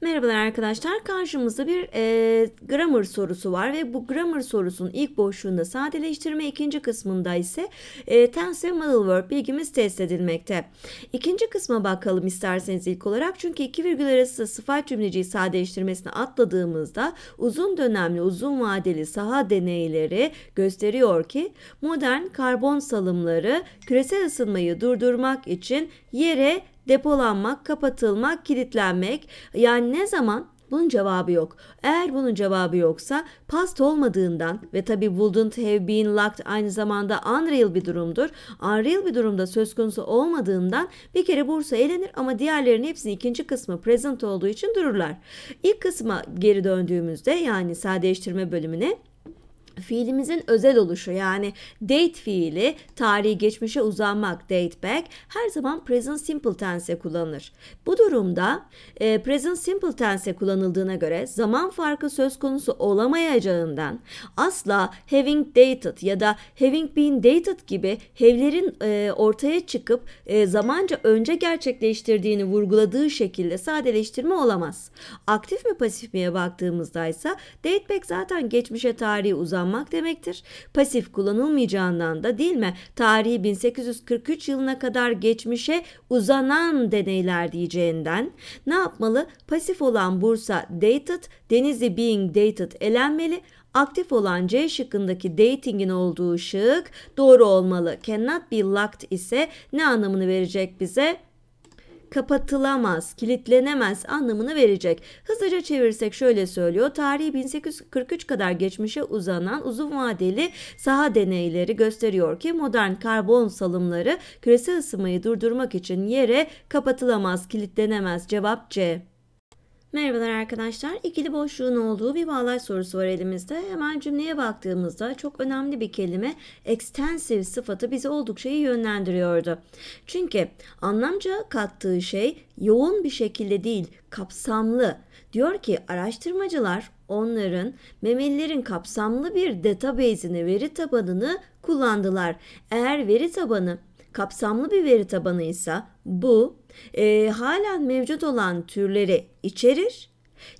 Merhabalar arkadaşlar. Karşımızda bir e, grammar sorusu var ve bu grammar sorusunun ilk boşluğunda sadeleştirme, ikinci kısmında ise e, tense modal verb bilgimiz test edilmekte. İkinci kısma bakalım isterseniz ilk olarak çünkü iki virgül arasında sıfat cümleciyi sadeleştirmesine atladığımızda uzun dönemli, uzun vadeli saha deneyleri gösteriyor ki modern karbon salımları küresel ısınmayı durdurmak için yere depolanmak, kapatılmak, kilitlenmek yani ne zaman bunun cevabı yok. Eğer bunun cevabı yoksa past olmadığından ve tabi wouldn't have been locked aynı zamanda unreal bir durumdur. Unreal bir durumda söz konusu olmadığından bir kere Bursa elenir ama diğerlerinin hepsinin ikinci kısmı present olduğu için dururlar. İlk kısma geri döndüğümüzde yani sadeleştirme bölümüne Fiilimizin özel oluşu yani date fiili tarihi geçmişe uzanmak date back her zaman present simple tense kullanılır. Bu durumda e, present simple tense kullanıldığına göre zaman farkı söz konusu olamayacağından asla having dated ya da having been dated gibi havelerin e, ortaya çıkıp e, zamanca önce gerçekleştirdiğini vurguladığı şekilde sadeleştirme olamaz. Aktif mi pasif miye baktığımızda ise date back zaten geçmişe tarihi uzanmak kullanmak demektir. Pasif kullanılmayacağından da değil mi? Tarihi 1843 yılına kadar geçmişe uzanan deneyler diyeceğinden ne yapmalı? Pasif olan Bursa dated, denizi being dated elenmeli aktif olan C şıkkındaki dating'in olduğu şık doğru olmalı. Cannot be locked ise ne anlamını verecek bize? kapatılamaz, kilitlenemez anlamını verecek. Hızlıca çevirsek şöyle söylüyor. Tarihi 1843 kadar geçmişe uzanan uzun vadeli saha deneyleri gösteriyor ki modern karbon salımları küresel ısınmayı durdurmak için yere kapatılamaz, kilitlenemez. Cevap C. Merhabalar arkadaşlar. İkili boşluğun olduğu bir bağlaç sorusu var elimizde. Hemen cümleye baktığımızda çok önemli bir kelime extensive sıfatı bizi oldukça iyi yönlendiriyordu. Çünkü anlamca kattığı şey yoğun bir şekilde değil, kapsamlı. Diyor ki araştırmacılar onların memelilerin kapsamlı bir database'ini, veri tabanını kullandılar. Eğer veri tabanı kapsamlı bir veri tabanı ise bu e, halen mevcut olan türleri içerir,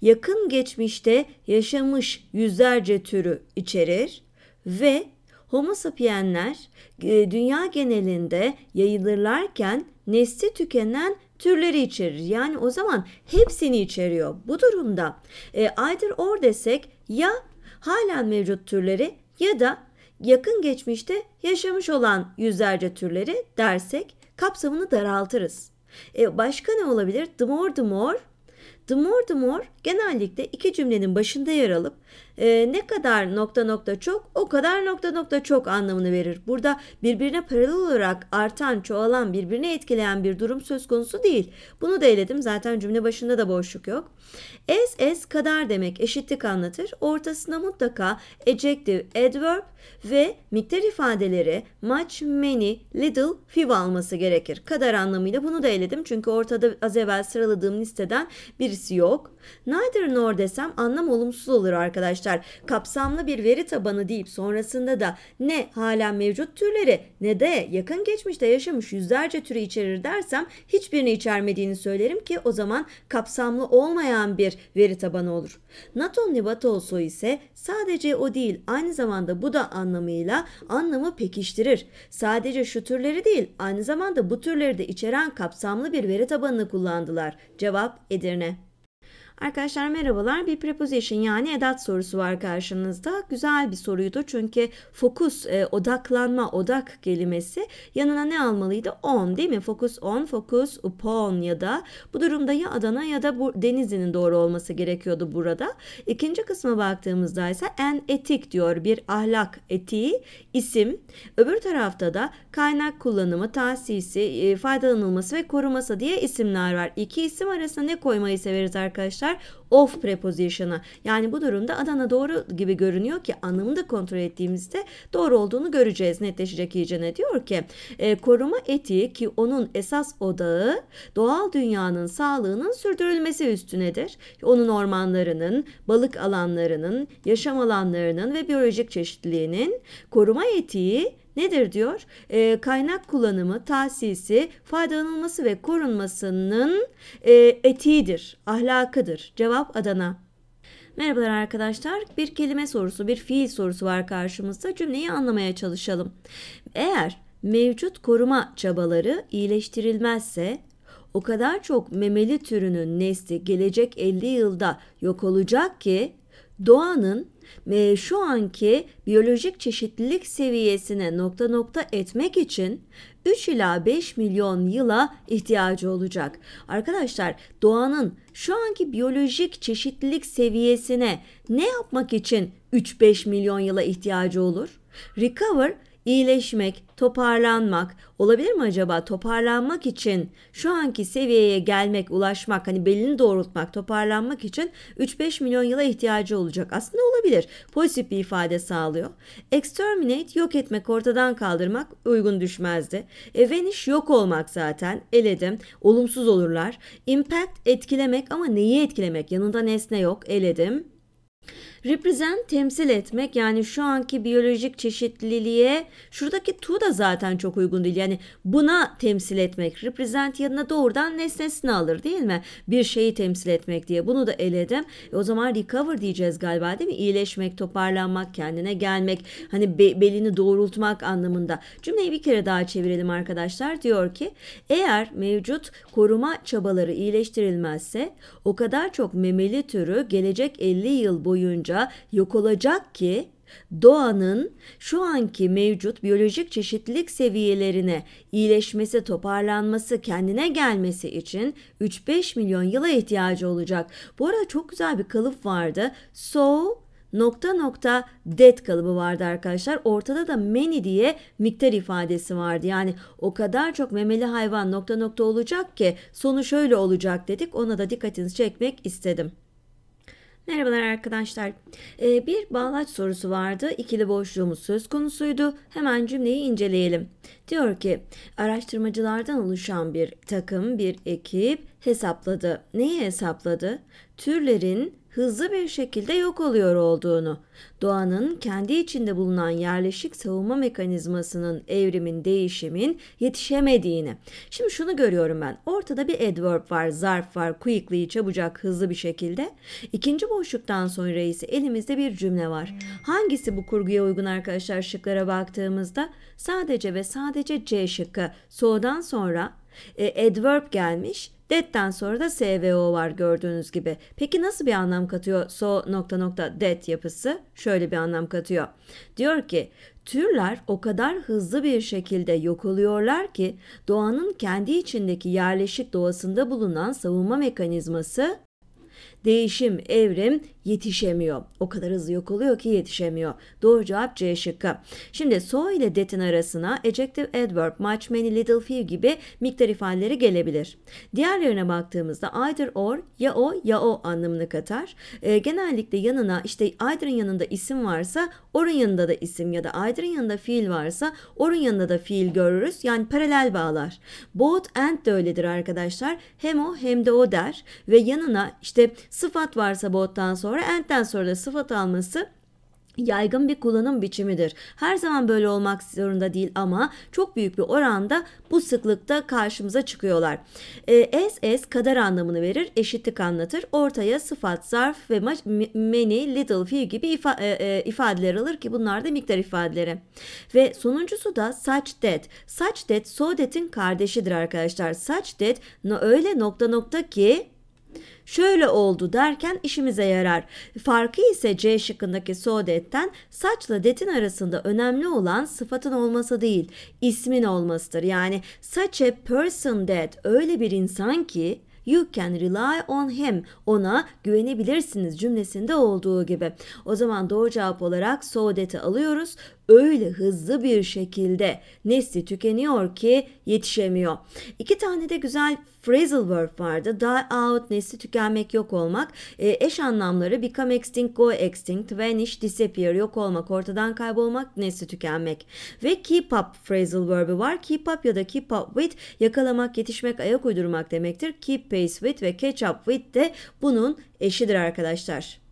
yakın geçmişte yaşamış yüzlerce türü içerir ve Homo sapienler e, dünya genelinde yayılırlarken nesli tükenen türleri içerir. Yani o zaman hepsini içeriyor. Bu durumda e, either or desek ya halen mevcut türleri ya da yakın geçmişte yaşamış olan yüzlerce türleri dersek kapsamını daraltırız. E başka ne olabilir? The more the more. The more the more genellikle iki cümlenin başında yer alıp e, ne kadar nokta nokta çok o kadar nokta nokta çok anlamını verir. Burada birbirine paralel olarak artan, çoğalan, birbirine etkileyen bir durum söz konusu değil. Bunu da eledim. Zaten cümle başında da boşluk yok. Es es kadar demek eşitlik anlatır. Ortasına mutlaka adjective, adverb ve miktar ifadeleri much, many, little, few alması gerekir. Kadar anlamıyla bunu da eledim. Çünkü ortada az evvel sıraladığım listeden birisi yok. Neither nor desem anlam olumsuz olur arkadaşlar arkadaşlar kapsamlı bir veri tabanı deyip sonrasında da ne hala mevcut türleri ne de yakın geçmişte yaşamış yüzlerce türü içerir dersem hiçbirini içermediğini söylerim ki o zaman kapsamlı olmayan bir veri tabanı olur. Naton Nibatolso ise sadece o değil aynı zamanda bu da anlamıyla anlamı pekiştirir. Sadece şu türleri değil aynı zamanda bu türleri de içeren kapsamlı bir veri tabanını kullandılar. Cevap Edirne. Arkadaşlar merhabalar. Bir preposition yani edat sorusu var karşınızda. Güzel bir soruydu çünkü fokus, e, odaklanma, odak kelimesi yanına ne almalıydı? On değil mi? Focus on, focus upon ya da bu durumda ya Adana ya da bu, Denizli'nin doğru olması gerekiyordu burada. İkinci kısma baktığımızda ise en etik diyor. Bir ahlak etiği, isim. Öbür tarafta da kaynak kullanımı, tahsisi, e, faydalanılması ve koruması diye isimler var. İki isim arasında ne koymayı severiz arkadaşlar? arkadaşlar of preposition'a. Yani bu durumda Adana doğru gibi görünüyor ki anlamını da kontrol ettiğimizde doğru olduğunu göreceğiz. Netleşecek iyice ne diyor ki e, koruma etiği ki onun esas odağı doğal dünyanın sağlığının sürdürülmesi üstünedir. Onun ormanlarının, balık alanlarının, yaşam alanlarının ve biyolojik çeşitliliğinin koruma etiği Nedir diyor? E, kaynak kullanımı, tahsisi, faydalanılması ve korunmasının e, etiğidir, ahlakıdır. Cevap Adana. Merhabalar arkadaşlar. Bir kelime sorusu, bir fiil sorusu var karşımızda. Cümleyi anlamaya çalışalım. Eğer mevcut koruma çabaları iyileştirilmezse o kadar çok memeli türünün nesli gelecek 50 yılda yok olacak ki doğanın e, şu anki biyolojik çeşitlilik seviyesine nokta nokta etmek için 3 ila 5 milyon yıla ihtiyacı olacak. Arkadaşlar doğanın şu anki biyolojik çeşitlilik seviyesine ne yapmak için 3-5 milyon yıla ihtiyacı olur? Recover iyileşmek, toparlanmak olabilir mi acaba? Toparlanmak için şu anki seviyeye gelmek, ulaşmak, hani belini doğrultmak, toparlanmak için 3-5 milyon yıla ihtiyacı olacak. Aslında olabilir. Pozitif bir ifade sağlıyor. Exterminate yok etmek, ortadan kaldırmak uygun düşmezdi. E, vanish yok olmak zaten. Eledim. Olumsuz olurlar. Impact etkilemek ama neyi etkilemek? Yanında nesne yok. Eledim. Represent temsil etmek yani şu anki biyolojik çeşitliliğe şuradaki to da zaten çok uygun değil. Yani buna temsil etmek. Represent yanına doğrudan nesnesini alır değil mi? Bir şeyi temsil etmek diye. Bunu da eledim. E o zaman recover diyeceğiz galiba değil mi? İyileşmek, toparlanmak, kendine gelmek, hani be belini doğrultmak anlamında. Cümleyi bir kere daha çevirelim arkadaşlar. Diyor ki eğer mevcut koruma çabaları iyileştirilmezse o kadar çok memeli türü gelecek 50 yıl boyunca hızlıca yok olacak ki doğanın şu anki mevcut biyolojik çeşitlilik seviyelerine iyileşmesi, toparlanması, kendine gelmesi için 3-5 milyon yıla ihtiyacı olacak. Bu arada çok güzel bir kalıp vardı. So nokta nokta dead kalıbı vardı arkadaşlar. Ortada da many diye miktar ifadesi vardı. Yani o kadar çok memeli hayvan nokta nokta olacak ki sonu şöyle olacak dedik. Ona da dikkatinizi çekmek istedim. Merhabalar arkadaşlar. Ee, bir bağlaç sorusu vardı. İkili boşluğumuz söz konusuydu. Hemen cümleyi inceleyelim. Diyor ki araştırmacılardan oluşan bir takım, bir ekip hesapladı. Neyi hesapladı? Türlerin hızlı bir şekilde yok oluyor olduğunu, doğanın kendi içinde bulunan yerleşik savunma mekanizmasının evrimin, değişimin yetişemediğini. Şimdi şunu görüyorum ben. Ortada bir adverb var, zarf var, quickly, çabucak, hızlı bir şekilde. İkinci boşluktan sonra ise elimizde bir cümle var. Hangisi bu kurguya uygun arkadaşlar şıklara baktığımızda? Sadece ve sadece C şıkkı. So'dan sonra e, adverb gelmiş Detten sonra da SVO var gördüğünüz gibi. Peki nasıl bir anlam katıyor so nokta nokta Det yapısı? Şöyle bir anlam katıyor. Diyor ki Türler o kadar hızlı bir şekilde yok oluyorlar ki doğanın kendi içindeki yerleşik doğasında bulunan savunma mekanizması Değişim, evrim yetişemiyor. O kadar hızlı yok oluyor ki yetişemiyor. Doğru cevap C şıkkı. Şimdi so ile detin arasına Ejective adverb, much, many, little, few gibi miktar ifadeleri gelebilir. Diğerlerine baktığımızda either or ya o ya o anlamını katar. E, genellikle yanına işte either'ın yanında isim varsa or'un yanında da isim ya da either'ın yanında fiil varsa or'un yanında da fiil görürüz. Yani paralel bağlar. Both and de öyledir arkadaşlar. Hem o hem de o der ve yanına işte işte sıfat varsa bot'tan sonra entten sonra da sıfat alması yaygın bir kullanım biçimidir. Her zaman böyle olmak zorunda değil ama çok büyük bir oranda bu sıklıkta karşımıza çıkıyorlar. E, ee, SS kadar anlamını verir, eşitlik anlatır. Ortaya sıfat, zarf ve many, little, few gibi ifa, e, e, ifadeler alır ki bunlar da miktar ifadeleri. Ve sonuncusu da such that. Such that so that'in kardeşidir arkadaşlar. Such that öyle nokta nokta ki Şöyle oldu derken işimize yarar. Farkı ise C şıkkındaki sodetten saçla detin arasında önemli olan sıfatın olması değil, ismin olmasıdır. Yani such a person that öyle bir insan ki You can rely on him. Ona güvenebilirsiniz cümlesinde olduğu gibi. O zaman doğru cevap olarak so that'i alıyoruz öyle hızlı bir şekilde nesli tükeniyor ki yetişemiyor. İki tane de güzel phrasal verb vardı. Die out, nesli tükenmek, yok olmak. E, eş anlamları become extinct, go extinct, vanish, disappear, yok olmak, ortadan kaybolmak, nesli tükenmek. Ve keep up phrasal verb'i var. Keep up ya da keep up with yakalamak, yetişmek, ayak uydurmak demektir. Keep pace with ve catch up with de bunun eşidir arkadaşlar.